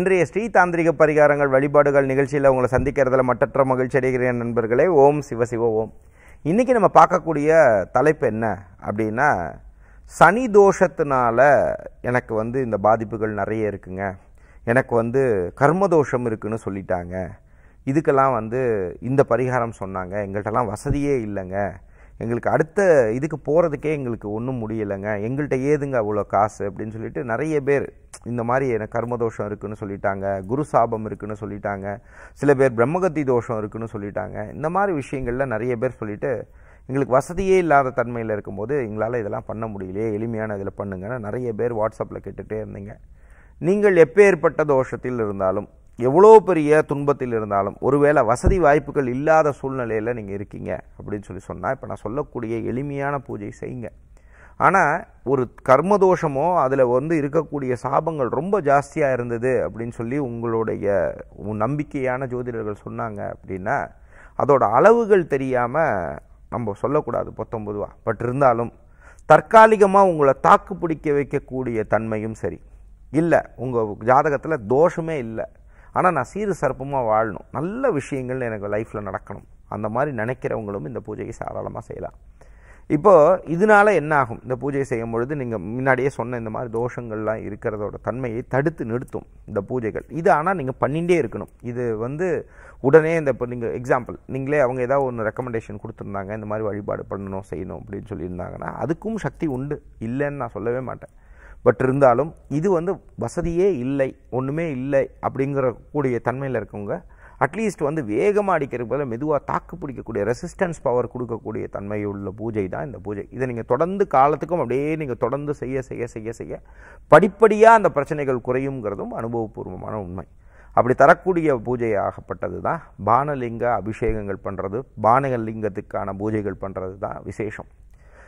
இன்றைய ஸ்ரீ தாந்திரிக பரிகாரங்கள் வழிபாடுகள் நிகழ்ச்சியில் உங்களை சந்திக்கிறதுல மட்டற்ற மகிழ்ச்சி அடைகிறேன் நண்பர்களே ஓம் சிவ சிவ ஓம் இன்றைக்கி நம்ம பார்க்கக்கூடிய தலைப்பு என்ன அப்படின்னா சனி தோஷத்தினால எனக்கு வந்து இந்த பாதிப்புகள் நிறைய இருக்குங்க எனக்கு வந்து கர்மதோஷம் இருக்குன்னு சொல்லிட்டாங்க இதுக்கெல்லாம் வந்து இந்த பரிகாரம் சொன்னாங்க எங்கள்கிட்டலாம் வசதியே இல்லைங்க எங்களுக்கு அடுத்த இதுக்கு போகிறதுக்கே எங்களுக்கு ஒன்றும் முடியலைங்க எங்கள்கிட்ட ஏதுங்க அவ்வளோ காசு அப்படின்னு சொல்லிட்டு நிறைய பேர் இந்த மாதிரி எனக்கு கர்மதோஷம் இருக்குதுன்னு சொல்லிட்டாங்க குரு சாபம் இருக்குதுன்னு சொல்லிட்டாங்க சில பேர் பிரம்மகத்தி தோஷம் இருக்குதுன்னு சொல்லிட்டாங்க இந்த மாதிரி விஷயங்களில் நிறைய பேர் சொல்லிவிட்டு எங்களுக்கு வசதியே இல்லாத தன்மையில் இருக்கும்போது எங்களால் இதெல்லாம் பண்ண முடியலையே எளிமையான இதில் பண்ணுங்கன்னு நிறைய பேர் வாட்ஸ்அப்பில் கேட்டுகிட்டே இருந்தீங்க நீங்கள் எப்பேற்பட்ட தோஷத்தில் இருந்தாலும் எவ்வளோ பெரிய துன்பத்தில் இருந்தாலும் ஒருவேளை வசதி வாய்ப்புகள் இல்லாத சூழ்நிலையில் நீங்கள் இருக்கீங்க அப்படின்னு சொல்லி சொன்னால் இப்போ நான் சொல்லக்கூடிய எளிமையான பூஜை செய்யுங்க ஆனால் ஒரு கர்மதோஷமோ அதில் வந்து இருக்கக்கூடிய சாபங்கள் ரொம்ப ஜாஸ்தியாக இருந்தது அப்படின்னு சொல்லி உங்களுடைய நம்பிக்கையான ஜோதிடர்கள் சொன்னாங்க அப்படின்னா அதோட அளவுகள் தெரியாமல் நம்ம சொல்லக்கூடாது பத்தொம்பதுவா பட் இருந்தாலும் தற்காலிகமாக உங்களை தாக்கு பிடிக்க வைக்கக்கூடிய தன்மையும் சரி இல்லை உங்கள் ஜாதகத்தில் தோஷமே இல்லை ஆனால் நான் சீரு சர்ப்பமாக வாழணும் நல்ல விஷயங்கள் எனக்கு லைஃப்பில் நடக்கணும் அந்த மாதிரி நினைக்கிறவங்களும் இந்த பூஜையை சாதாரணமாக செய்யலாம் இப்போது இதனால என்ன ஆகும் இந்த பூஜையை செய்யும் பொழுது நீங்கள் முன்னாடியே சொன்ன இந்த மாதிரி தோஷங்கள்லாம் இருக்கிறதோட தன்மையை தடுத்து நிறுத்தும் இந்த பூஜைகள் இது ஆனால் நீங்கள் பண்ணிகிட்டே இருக்கணும் இது வந்து உடனே இந்த இப்போ நீங்கள் எக்ஸாம்பிள் நீங்களே அவங்க ஏதாவது ஒன்று ரெக்கமெண்டேஷன் கொடுத்துருந்தாங்க இந்த மாதிரி வழிபாடு பண்ணணும் செய்யணும் அப்படின்னு சொல்லியிருந்தாங்கன்னா அதுக்கும் சக்தி உண்டு இல்லைன்னு நான் சொல்லவே மாட்டேன் பட் இருந்தாலும் இது வந்து வசதியே இல்லை ஒன்றுமே இல்லை அப்படிங்கிற கூடிய தன்மையில் இருக்கவங்க அட்லீஸ்ட் வந்து வேகமாக அடிக்கிறதுக்கு பதில் மெதுவாக தாக்கு பிடிக்கக்கூடிய ரெசிஸ்டன்ஸ் பவர் கொடுக்கக்கூடிய தன்மை உள்ள பூஜை தான் இந்த பூஜை இதை நீங்கள் தொடர்ந்து காலத்துக்கும் அப்படியே நீங்கள் தொடர்ந்து செய்ய செய்ய செய்ய செய்ய படிப்படியாக அந்த பிரச்சனைகள் குறையுங்கிறதும் அனுபவபூர்வமான உண்மை அப்படி தரக்கூடிய பூஜை ஆகப்பட்டது தான் பானலிங்க அபிஷேகங்கள் பண்ணுறது பானலிங்கத்துக்கான பூஜைகள் பண்ணுறது தான் விசேஷம்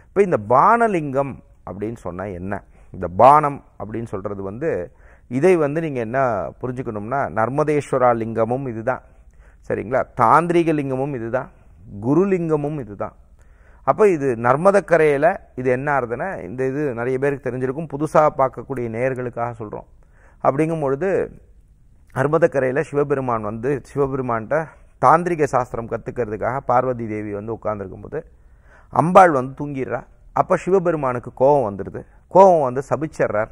இப்போ இந்த பானலிங்கம் அப்படின்னு சொன்னால் என்ன இந்த பானம் அப்படின்னு சொல்கிறது வந்து இதை வந்து நீங்கள் என்ன புரிஞ்சுக்கணும்னா நர்மதேஸ்வரா லிங்கமும் இதுதான் சரிங்களா தாந்திரிக லிங்கமும் இதுதான் குருலிங்கமும் இதுதான் அப்போ இது நர்மதக்கரையில் இது என்ன ஆறுதுன்னா இந்த இது நிறைய பேருக்கு தெரிஞ்சிருக்கும் புதுசாக பார்க்கக்கூடிய நேயர்களுக்காக சொல்கிறோம் அப்படிங்கும் பொழுது நர்மதக்கரையில் சிவபெருமான் வந்து சிவபெருமான்கிட்ட தாந்திரிக சாஸ்திரம் கற்றுக்கிறதுக்காக பார்வதி தேவி வந்து உட்காந்துருக்கும்போது அம்பாள் வந்து தூங்கிடுறா அப்போ சிவபெருமானுக்கு கோபம் வந்துடுது கோவம் வந்து சபிச்சிட்றார்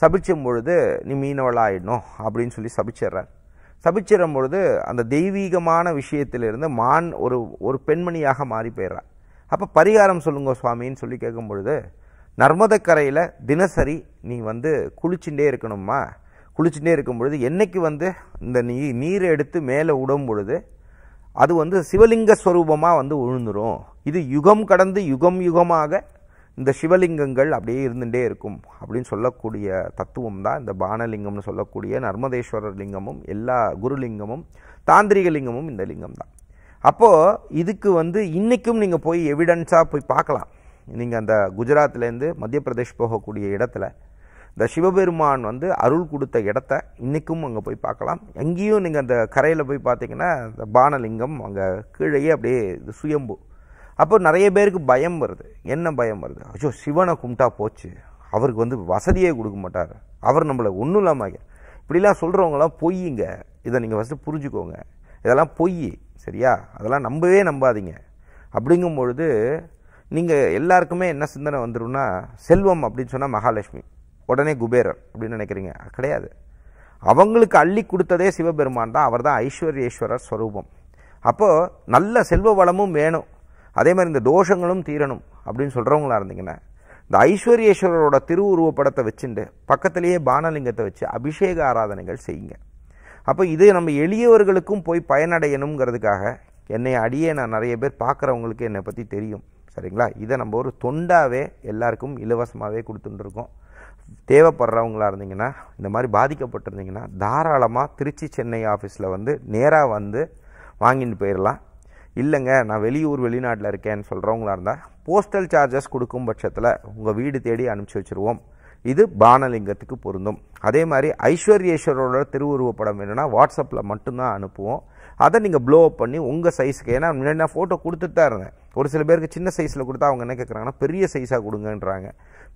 சபிச்சும் பொழுது நீ மீனவளாயிடணும் அப்படின்னு சொல்லி சபிச்சிட்றார் சபிச்சிடும் பொழுது அந்த தெய்வீகமான விஷயத்திலிருந்து மான் ஒரு ஒரு பெண்மணியாக மாறி போயிடுறார் அப்போ பரிகாரம் சொல்லுங்க சுவாமின்னு சொல்லி கேட்கும் பொழுது நர்மதக்கரையில் தினசரி நீ வந்து குளிச்சுட்டே இருக்கணுமா குளிச்சுட்டே இருக்கும் பொழுது என்றைக்கு வந்து இந்த நீ நீரை எடுத்து மேலே விடும் பொழுது அது வந்து சிவலிங்க ஸ்வரூபமாக வந்து விழுந்துடும் இது யுகம் கடந்து யுகம் யுகமாக இந்த சிவலிங்கங்கள் அப்படியே இருந்துகிட்டே இருக்கும் அப்படின்னு சொல்லக்கூடிய தத்துவம் தான் இந்த பானலிங்கம்னு சொல்லக்கூடிய நர்மதேஸ்வரர் லிங்கமும் எல்லா குருலிங்கமும் தாந்திரிக லிங்கமும் இந்த லிங்கம் தான் அப்போது இதுக்கு வந்து இன்றைக்கும் நீங்கள் போய் எவிடன்ஸாக போய் பார்க்கலாம் நீங்கள் அந்த குஜராத்லேருந்து மத்திய பிரதேஷ் போகக்கூடிய இடத்துல இந்த சிவபெருமான் வந்து அருள் கொடுத்த இடத்த இன்றைக்கும் அங்கே போய் பார்க்கலாம் எங்கேயும் நீங்கள் அந்த கரையில் போய் பார்த்தீங்கன்னா இந்த பானலிங்கம் அங்கே கீழேயே அப்படியே சுயம்பு அப்போ நிறைய பேருக்கு பயம் வருது என்ன பயம் வருது ஐயோ சிவனை கும்பிட்டா போச்சு அவருக்கு வந்து வசதியே கொடுக்க மாட்டார் அவர் நம்மளை ஒன்றும் இல்லாமல் இப்படிலாம் சொல்கிறவங்களாம் பொய்யுங்க இதை நீங்கள் ஃபஸ்ட்டு புரிஞ்சுக்கோங்க இதெல்லாம் பொய் சரியா அதெல்லாம் நம்பவே நம்பாதீங்க அப்படிங்கும் பொழுது நீங்கள் எல்லாருக்குமே என்ன சிந்தனை வந்துடும்னா செல்வம் அப்படின்னு சொன்னால் மகாலட்சுமி உடனே குபேரர் அப்படின்னு நினைக்கிறீங்க கிடையாது அவங்களுக்கு அள்ளி கொடுத்ததே சிவபெருமான் தான் அவர் தான் ஐஸ்வர்யேஸ்வரர் ஸ்வரூபம் அப்போது நல்ல செல்வ வளமும் வேணும் அதே மாதிரி இந்த தோஷங்களும் தீரணும் அப்படின்னு சொல்கிறவங்களா இருந்தீங்கன்னா இந்த ஐஸ்வர்யேஸ்வரரோட திருவுருவப்படத்தை வச்சுட்டு பக்கத்திலேயே பானலிங்கத்தை வச்சு அபிஷேக ஆராதனைகள் செய்யுங்க அப்போ இது நம்ம எளியவர்களுக்கும் போய் பயனடையணுங்கிறதுக்காக என்னை அடியே நான் நிறைய பேர் பார்க்குறவங்களுக்கு என்னை பற்றி தெரியும் சரிங்களா இதை நம்ம ஒரு தொண்டாகவே எல்லாருக்கும் இலவசமாகவே கொடுத்துட்டுருக்கோம் தேவைப்படுறவங்களாக இருந்தீங்கன்னா இந்த மாதிரி பாதிக்கப்பட்டிருந்தீங்கன்னா தாராளமாக திருச்சி சென்னை ஆஃபீஸில் வந்து நேராக வந்து வாங்கிட்டு போயிடலாம் இல்லைங்க நான் வெளியூர் வெளிநாட்டில் இருக்கேன்னு சொல்கிறவங்களா இருந்தால் போஸ்டல் சார்ஜஸ் கொடுக்கும் பட்சத்தில் உங்கள் வீடு தேடி அனுப்பிச்சி வச்சுருவோம் இது பானலிங்கத்துக்கு பொருந்தும் அதே மாதிரி ஐஸ்வர்யேஸ்வரோட திருவுருவப்படம் என்னென்னா வாட்ஸ்அப்பில் மட்டும்தான் அனுப்புவோம் அதை நீங்கள் ப்ளோ அப் பண்ணி உங்கள் சைஸுக்கு ஏன்னா முன்னாடி நான் ஃபோட்டோ கொடுத்துட்டு தான் இருந்தேன் ஒரு சில பேருக்கு சின்ன சைஸில் கொடுத்தா அவங்க என்ன கேட்குறாங்கன்னா பெரிய சைஸாக கொடுங்கன்றாங்க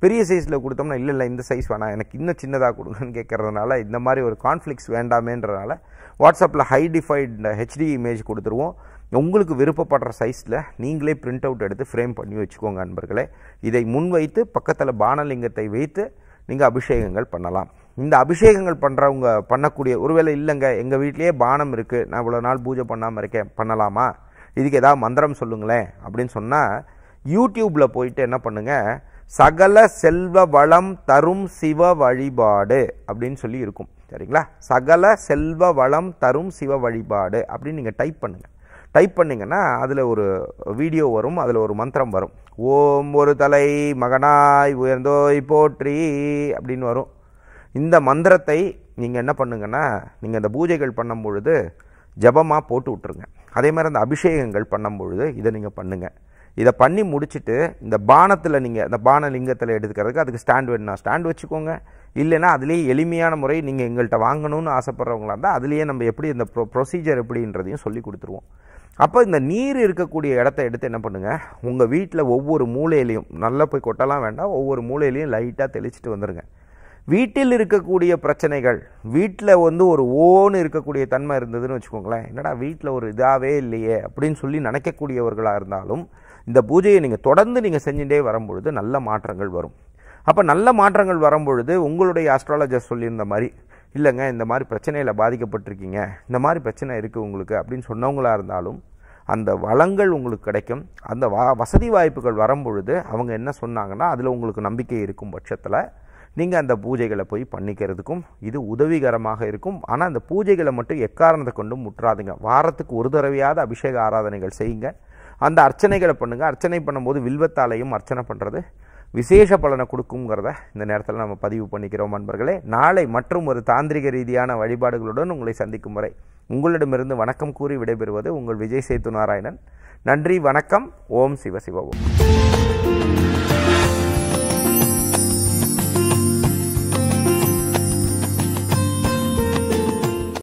பெரிய சைஸில் கொடுத்தோம்னா இல்லை இல்லை இந்த சைஸ் வேணாம் எனக்கு இன்னும் சின்னதாக கொடுங்கன்னு கேட்குறதுனால இந்த மாதிரி ஒரு கான்ஃப்ளிக்ஸ் வேண்டாமேன்றனால வாட்ஸ்அப்பில் ஹை டிஃபைட் ஹெச்டி இமேஜ் கொடுத்துருவோம் உங்களுக்கு விருப்பப்படுற சைஸில் நீங்களே பிரிண்ட் அவுட் எடுத்து ஃப்ரேம் பண்ணி வச்சுக்கோங்க அன்பர்களே இதை முன்வைத்து பக்கத்தில் பானலிங்கத்தை வைத்து நீங்கள் அபிஷேகங்கள் பண்ணலாம் இந்த அபிஷேகங்கள் பண்ணுறவங்க பண்ணக்கூடிய ஒருவேளை இல்லைங்க எங்கள் வீட்லேயே பானம் இருக்குது நான் இவ்வளோ நாள் பூஜை பண்ணாமல் இருக்கேன் பண்ணலாமா இதுக்கு ஏதாவது மந்திரம் சொல்லுங்களேன் அப்படின்னு சொன்னால் யூடியூப்பில் போயிட்டு என்ன பண்ணுங்கள் சகல செல்வ வளம் தரும் சிவ வழிபாடு அப்படின்னு சொல்லி இருக்கும் சரிங்களா சகல செல்வ வளம் தரும் சிவ வழிபாடு அப்படின்னு நீங்கள் டைப் பண்ணுங்கள் டைப் பண்ணிங்கன்னா அதில் ஒரு வீடியோ வரும் அதில் ஒரு மந்திரம் வரும் ஓம் ஒரு தலை மகனாய் உயர்ந்தோய் போற்றி அப்படின்னு வரும் இந்த மந்திரத்தை நீங்கள் என்ன பண்ணுங்கன்னா நீங்கள் இந்த பூஜைகள் பண்ணும் பொழுது ஜபமாக போட்டு விட்ருங்க அதே மாதிரி அந்த அபிஷேகங்கள் பண்ணும் பொழுது இதை நீங்கள் பண்ணுங்கள் இதை பண்ணி முடிச்சுட்டு இந்த பானத்தில் நீங்கள் இந்த பான லிங்கத்தில் எடுத்துக்கிறதுக்கு அதுக்கு ஸ்டாண்ட் வேணும்னா ஸ்டாண்ட் வச்சுக்கோங்க இல்லைன்னா அதுலேயே எளிமையான முறை நீங்கள் எங்கள்கிட்ட வாங்கணும்னு ஆசைப்பட்றவங்களா இருந்தால் அதுலேயே நம்ம எப்படி இந்த ப்ரொ ப்ரொசீஜர் எப்படின்றதையும் சொல்லி கொடுத்துருவோம் அப்போ இந்த நீர் இருக்கக்கூடிய இடத்த எடுத்து என்ன பண்ணுங்கள் உங்கள் வீட்டில் ஒவ்வொரு மூலையிலையும் நல்லா போய் கொட்டலாம் வேண்டாம் ஒவ்வொரு மூலையிலையும் லைட்டாக தெளிச்சுட்டு வந்துடுங்க வீட்டில் இருக்கக்கூடிய பிரச்சனைகள் வீட்டில் வந்து ஒரு ஓன்னு இருக்கக்கூடிய தன்மை இருந்ததுன்னு வச்சுக்கோங்களேன் என்னடா வீட்டில் ஒரு இதாகவே இல்லையே அப்படின்னு சொல்லி நினைக்கக்கூடியவர்களாக இருந்தாலும் இந்த பூஜையை நீங்கள் தொடர்ந்து நீங்கள் செஞ்சுட்டே வரும்பொழுது நல்ல மாற்றங்கள் வரும் அப்போ நல்ல மாற்றங்கள் வரும்பொழுது உங்களுடைய ஆஸ்ட்ராலஜர் சொல்லியிருந்த மாதிரி இல்லைங்க இந்த மாதிரி பிரச்சனையில் பாதிக்கப்பட்டிருக்கீங்க இந்த மாதிரி பிரச்சனை இருக்குது உங்களுக்கு அப்படின்னு சொன்னவங்களாக இருந்தாலும் அந்த வளங்கள் உங்களுக்கு கிடைக்கும் அந்த வ வசதி வாய்ப்புகள் வரும்பொழுது அவங்க என்ன சொன்னாங்கன்னா அதில் உங்களுக்கு நம்பிக்கை இருக்கும் பட்சத்தில் நீங்கள் அந்த பூஜைகளை போய் பண்ணிக்கிறதுக்கும் இது உதவிகரமாக இருக்கும் ஆனால் அந்த பூஜைகளை மட்டும் எக்காரணத்தை கொண்டும் முற்றாதுங்க வாரத்துக்கு ஒரு தடவையாவது அபிஷேக ஆராதனைகள் செய்யுங்க அந்த அர்ச்சனைகளை பண்ணுங்கள் அர்ச்சனை பண்ணும்போது வில்வத்தாலையும் அர்ச்சனை பண்ணுறது விசேஷ பலனை கொடுக்குங்கிறத இந்த நேரத்தில் நம்ம பதிவு பண்ணிக்கிறோம் அன்பர்களே நாளை மற்றும் ஒரு தாந்திரிக ரீதியான வழிபாடுகளுடன் உங்களை சந்திக்கும் வரை உங்களிடமிருந்து வணக்கம் கூறி விடைபெறுவது உங்கள் விஜய் சேத்து நாராயணன் நன்றி வணக்கம் ஓம் சிவசிவ ஓம்